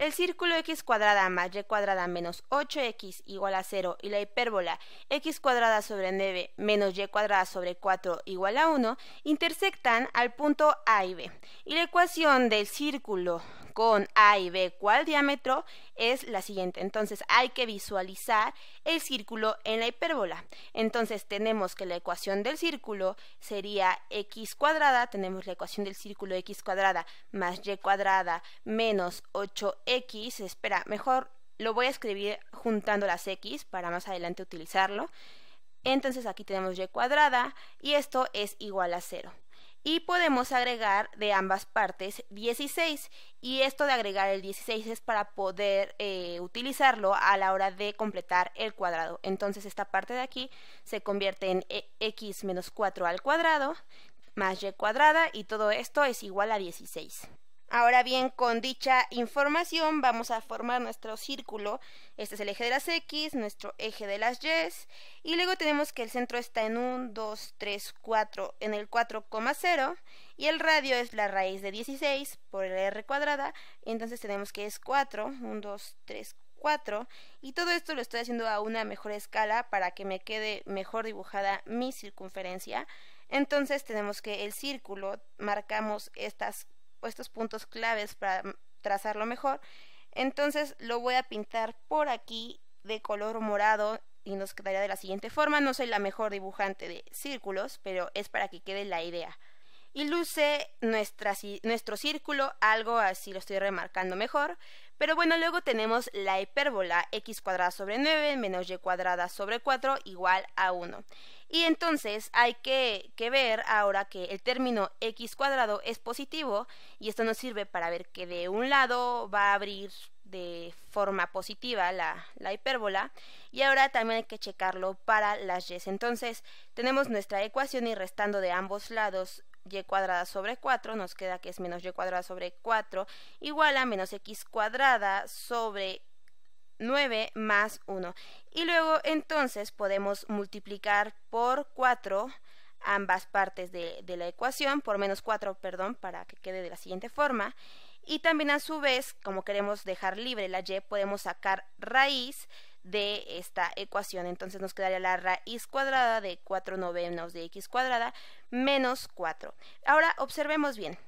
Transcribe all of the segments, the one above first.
El círculo x cuadrada más y cuadrada menos 8x igual a 0 y la hipérbola x cuadrada sobre 9 menos y cuadrada sobre 4 igual a 1 intersectan al punto A y B. Y la ecuación del círculo con A y B, ¿cuál diámetro? Es la siguiente. Entonces hay que visualizar el círculo en la hipérbola. Entonces tenemos que la ecuación del círculo sería x cuadrada, tenemos la ecuación del círculo x cuadrada más y cuadrada menos 8x, espera, mejor lo voy a escribir juntando las x para más adelante utilizarlo. Entonces aquí tenemos y cuadrada y esto es igual a 0 y podemos agregar de ambas partes 16 y esto de agregar el 16 es para poder eh, utilizarlo a la hora de completar el cuadrado entonces esta parte de aquí se convierte en e, x menos 4 al cuadrado más y cuadrada y todo esto es igual a 16 Ahora bien, con dicha información vamos a formar nuestro círculo. Este es el eje de las X, nuestro eje de las Y. Y luego tenemos que el centro está en 1, 2, 3, 4, en el 4,0. Y el radio es la raíz de 16 por el R cuadrada. Entonces tenemos que es 4, 1, 2, 3, 4. Y todo esto lo estoy haciendo a una mejor escala para que me quede mejor dibujada mi circunferencia. Entonces tenemos que el círculo, marcamos estas estos puntos claves para trazarlo mejor. Entonces lo voy a pintar por aquí de color morado y nos quedaría de la siguiente forma. No soy la mejor dibujante de círculos, pero es para que quede la idea. Y luce nuestro círculo, algo así lo estoy remarcando mejor, pero bueno, luego tenemos la hipérbola x cuadrada sobre 9 menos y cuadrada sobre 4 igual a 1. Y entonces hay que, ver ahora que el término x cuadrado es positivo y esto nos sirve para ver que de un lado va a abrir de forma positiva la, la hipérbola y ahora también hay que checarlo para las y. Entonces tenemos nuestra ecuación y restando de ambos lados y cuadrada sobre 4, nos queda que es menos y cuadrada sobre 4 igual a menos x cuadrada sobre 9 más 1. Y luego entonces podemos multiplicar por 4 ambas partes de, la ecuación, por menos 4, perdón, para que quede de la siguiente forma. Y también a su vez, como queremos dejar libre la y, podemos sacar raíz de esta ecuación. Entonces nos quedaría la raíz cuadrada de 4 novenos de x cuadrada menos 4. Ahora observemos bien.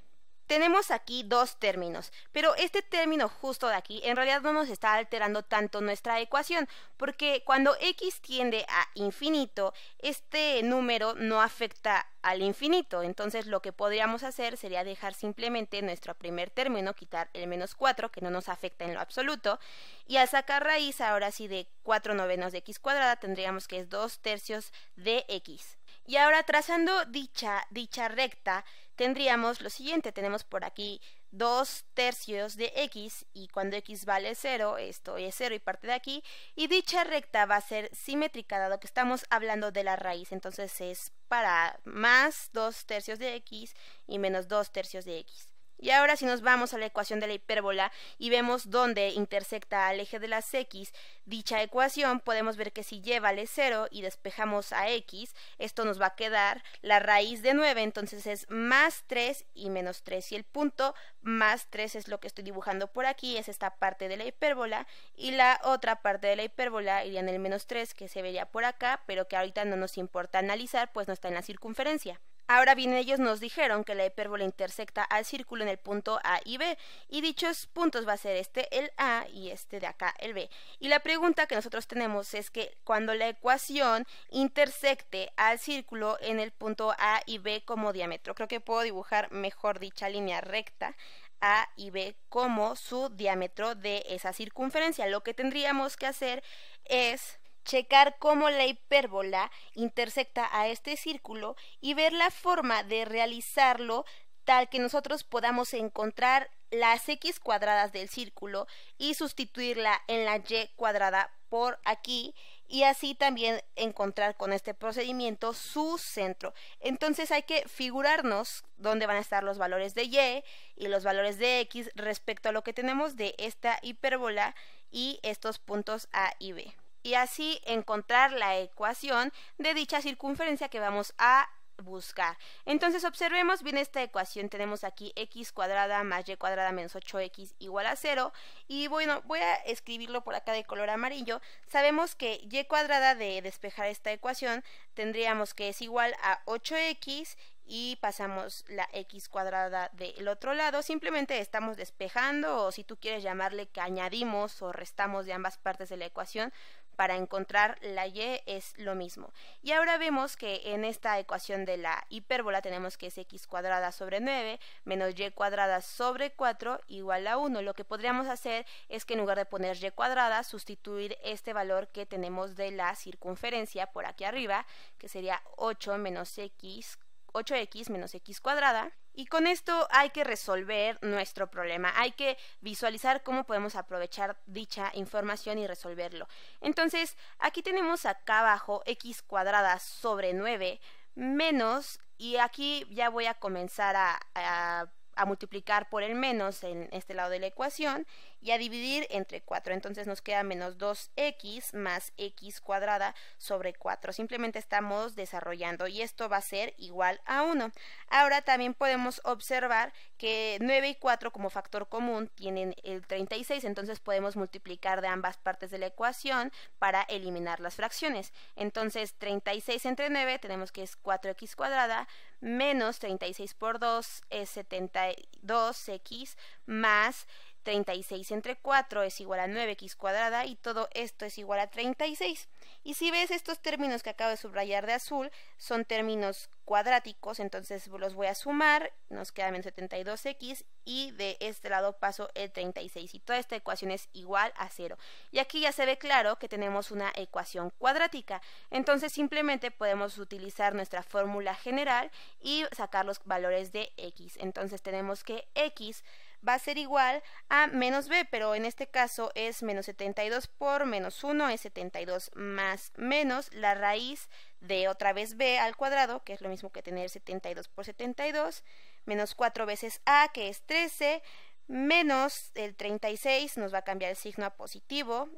Tenemos aquí dos términos, pero este término justo de aquí en realidad no nos está alterando tanto nuestra ecuación, porque cuando x tiende a infinito, este número no afecta al infinito, entonces lo que podríamos hacer sería dejar simplemente nuestro primer término, quitar el menos 4, que no nos afecta en lo absoluto, y al sacar raíz ahora sí de 4 novenos de x cuadrada tendríamos que es 2 tercios de x. Y ahora trazando dicha, dicha recta, tendríamos lo siguiente, tenemos por aquí 2 tercios de x y cuando x vale 0, esto es 0 y parte de aquí, y dicha recta va a ser simétrica dado que estamos hablando de la raíz, entonces es para más 2 tercios de x y menos 2 tercios de x. Y ahora si nos vamos a la ecuación de la hipérbola y vemos dónde intersecta al eje de las x dicha ecuación, podemos ver que si lleva vale 0 y despejamos a x, esto nos va a quedar la raíz de 9, entonces es más 3 y menos 3. Y el punto más 3 es lo que estoy dibujando por aquí, es esta parte de la hipérbola, y la otra parte de la hipérbola iría en el menos 3 que se vería por acá, pero que ahorita no nos importa analizar, pues no está en la circunferencia. Ahora bien, ellos nos dijeron que la hipérbola intersecta al círculo en el punto A y B, y dichos puntos va a ser este el A y este de acá el B. Y la pregunta que nosotros tenemos es que cuando la ecuación intersecte al círculo en el punto A y B como diámetro, creo que puedo dibujar mejor dicha línea recta a y B como su diámetro de esa circunferencia. Lo que tendríamos que hacer es checar cómo la hipérbola intersecta a este círculo y ver la forma de realizarlo tal que nosotros podamos encontrar las x cuadradas del círculo y sustituirla en la y cuadrada por aquí y así también encontrar con este procedimiento su centro. Entonces hay que figurarnos dónde van a estar los valores de y y los valores de x respecto a lo que tenemos de esta hipérbola y estos puntos a y b y así encontrar la ecuación de dicha circunferencia que vamos a buscar. Entonces observemos bien esta ecuación. Tenemos aquí x cuadrada más y cuadrada menos 8x igual a 0. Y bueno, voy a escribirlo por acá de color amarillo. Sabemos que y cuadrada de despejar esta ecuación tendríamos que es igual a 8x y pasamos la x cuadrada del otro lado, simplemente estamos despejando o si tú quieres llamarle que añadimos o restamos de ambas partes de la ecuación, para encontrar la y es lo mismo. Y ahora vemos que en esta ecuación de la hipérbola tenemos que es x cuadrada sobre 9 menos y cuadrada sobre 4 igual a 1. Lo que podríamos hacer es que en lugar de poner y cuadrada, sustituir este valor que tenemos de la circunferencia por aquí arriba, que sería 8 menos x, 8x menos x cuadrada y con esto hay que resolver nuestro problema, hay que visualizar cómo podemos aprovechar dicha información y resolverlo. Entonces, aquí tenemos acá abajo x cuadrada sobre 9 menos, y aquí ya voy a comenzar a, a a multiplicar por el menos en este lado de la ecuación y a dividir entre 4. Entonces nos queda menos 2x más x cuadrada sobre 4. Simplemente estamos desarrollando y esto va a ser igual a 1. Ahora también podemos observar que 9 y 4 como factor común tienen el 36, entonces podemos multiplicar de ambas partes de la ecuación para eliminar las fracciones. Entonces 36 entre 9 tenemos que es 4x cuadrada menos 36 por 2 es 70 2 x más 36 entre 4 es igual a 9x cuadrada y todo esto es igual a 36. Y si ves estos términos que acabo de subrayar de azul, son términos cuadráticos, entonces los voy a sumar, nos queda menos 72x y de este lado paso el 36 y toda esta ecuación es igual a 0. Y aquí ya se ve claro que tenemos una ecuación cuadrática, entonces simplemente podemos utilizar nuestra fórmula general y sacar los valores de x. Entonces tenemos que x va a ser igual a menos b, pero en este caso es menos 72 por menos 1 es 72 más menos la raíz de otra vez b al cuadrado, que es lo mismo que tener 72 por 72, menos 4 veces a, que es 13, menos el 36, nos va a cambiar el signo a positivo,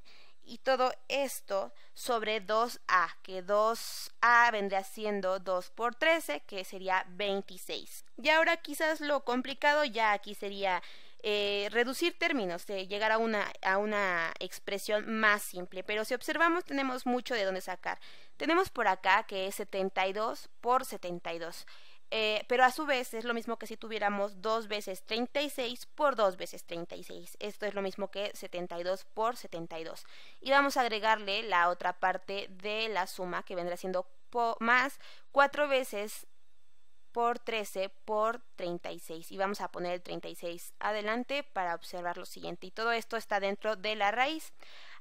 y todo esto sobre 2A, que 2A vendría siendo 2 por 13, que sería 26. Y ahora quizás lo complicado ya aquí sería eh, reducir términos, llegar a una, a una expresión más simple. Pero si observamos tenemos mucho de dónde sacar. Tenemos por acá que es 72 por 72. Eh, pero a su vez es lo mismo que si tuviéramos 2 veces 36 por 2 veces 36. Esto es lo mismo que 72 por 72. Y vamos a agregarle la otra parte de la suma que vendrá siendo más 4 veces por 13 por 36 y vamos a poner el 36 adelante para observar lo siguiente y todo esto está dentro de la raíz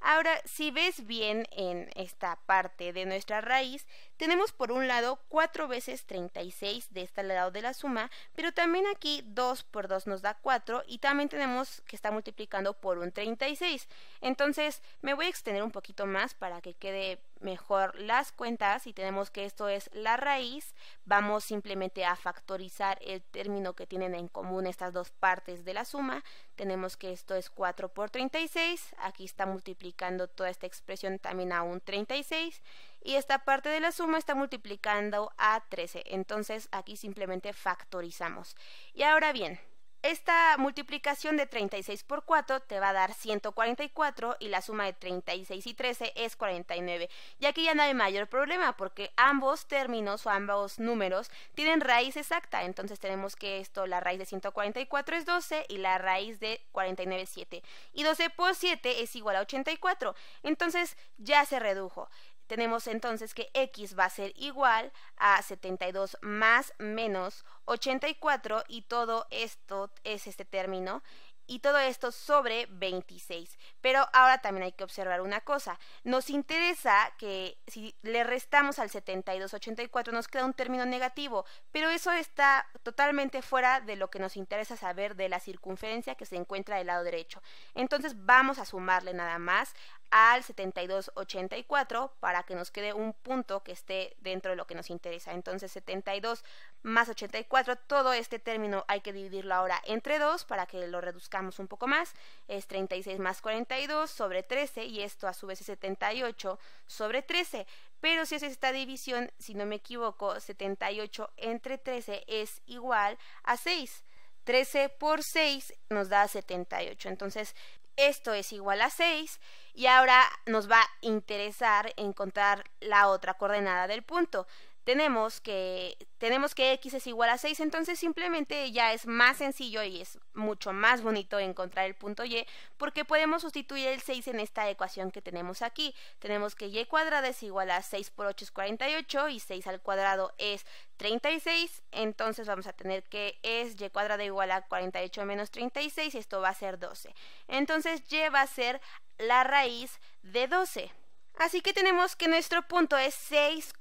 Ahora, si ves bien en esta parte de nuestra raíz, tenemos por un lado 4 veces 36 de este lado de la suma, pero también aquí 2 por 2 nos da 4 y también tenemos que está multiplicando por un 36. Entonces, me voy a extender un poquito más para que quede mejor las cuentas y tenemos que esto es la raíz, vamos simplemente a factorizar el término que tienen en común estas dos partes de la suma, tenemos que esto es 4 por 36, aquí está multiplicando multiplicando toda esta expresión también a un 36 y esta parte de la suma está multiplicando a 13. Entonces aquí simplemente factorizamos. Y ahora bien, esta multiplicación de 36 por 4 te va a dar 144 y la suma de 36 y 13 es 49. ya que ya no hay mayor problema porque ambos términos o ambos números tienen raíz exacta. Entonces tenemos que esto, la raíz de 144 es 12 y la raíz de 49 es 7. Y 12 por 7 es igual a 84. Entonces ya se redujo. Tenemos entonces que x va a ser igual a 72 más menos 84 y todo esto es este término y todo esto sobre 26. Pero ahora también hay que observar una cosa. Nos interesa que si le restamos al 72, 84 nos queda un término negativo, pero eso está totalmente fuera de lo que nos interesa saber de la circunferencia que se encuentra del lado derecho. Entonces vamos a sumarle nada más al 7284 para que nos quede un punto que esté dentro de lo que nos interesa. Entonces 72 más 84, todo este término hay que dividirlo ahora entre 2 para que lo reduzcamos un poco más. Es 36 más 42 sobre 13 y esto a su vez es 78 sobre 13. Pero si haces esta división, si no me equivoco, 78 entre 13 es igual a 6. 13 por 6 nos da 78. Entonces, esto es igual a 6 y ahora nos va a interesar encontrar la otra coordenada del punto tenemos que tenemos que x es igual a 6, entonces simplemente ya es más sencillo y es mucho más bonito encontrar el punto y porque podemos sustituir el 6 en esta ecuación que tenemos aquí. Tenemos que y cuadrada es igual a 6 por 8 es 48 y 6 al cuadrado es 36, entonces vamos a tener que es y cuadrada igual a 48 menos 36 y esto va a ser 12. Entonces y va a ser la raíz de 12. Así que tenemos que nuestro punto es 6,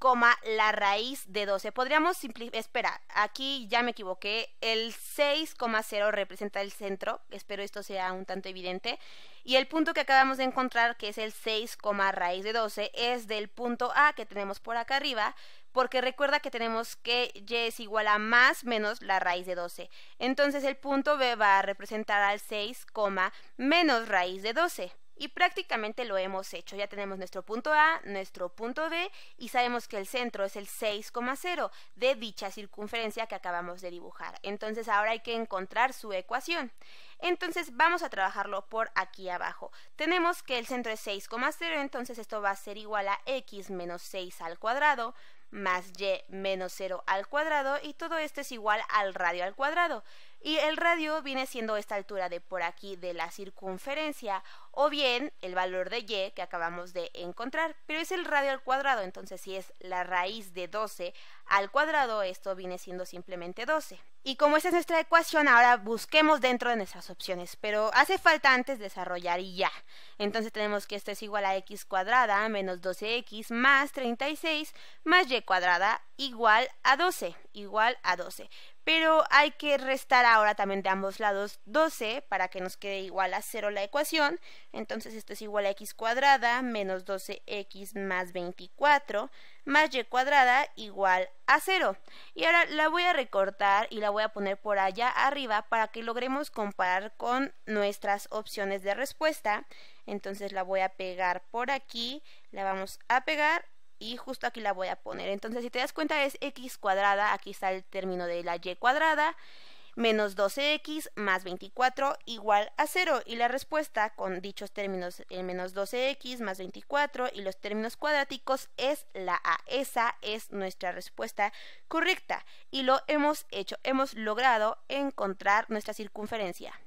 la raíz de 12. Podríamos simplificar... Espera, aquí ya me equivoqué. El 6,0 representa el centro. Espero esto sea un tanto evidente. Y el punto que acabamos de encontrar, que es el 6, raíz de 12, es del punto A que tenemos por acá arriba. Porque recuerda que tenemos que y es igual a más menos la raíz de 12. Entonces el punto B va a representar al 6, menos raíz de 12. Y prácticamente lo hemos hecho. Ya tenemos nuestro punto A, nuestro punto B y sabemos que el centro es el 6,0 de dicha circunferencia que acabamos de dibujar. Entonces ahora hay que encontrar su ecuación. Entonces vamos a trabajarlo por aquí abajo. Tenemos que el centro es 6,0, entonces esto va a ser igual a x menos 6 al cuadrado más y menos 0 al cuadrado y todo esto es igual al radio al cuadrado. Y el radio viene siendo esta altura de por aquí de la circunferencia o bien el valor de y que acabamos de encontrar, pero es el radio al cuadrado, entonces si es la raíz de 12 al cuadrado, esto viene siendo simplemente 12. Y como esa es nuestra ecuación, ahora busquemos dentro de nuestras opciones, pero hace falta antes desarrollar y ya. Entonces tenemos que esto es igual a x cuadrada menos 12x más 36 más y cuadrada igual a 12, igual a 12 pero hay que restar ahora también de ambos lados 12 para que nos quede igual a 0 la ecuación. Entonces esto es igual a x cuadrada menos 12x más 24 más y cuadrada igual a 0. Y ahora la voy a recortar y la voy a poner por allá arriba para que logremos comparar con nuestras opciones de respuesta. Entonces la voy a pegar por aquí, la vamos a pegar y justo aquí la voy a poner. Entonces, si te das cuenta, es x cuadrada, aquí está el término de la y cuadrada, menos 12x más 24 igual a 0. Y la respuesta con dichos términos, el eh, menos 12x más 24 y los términos cuadráticos es la a. Esa es nuestra respuesta correcta. Y lo hemos hecho, hemos logrado encontrar nuestra circunferencia.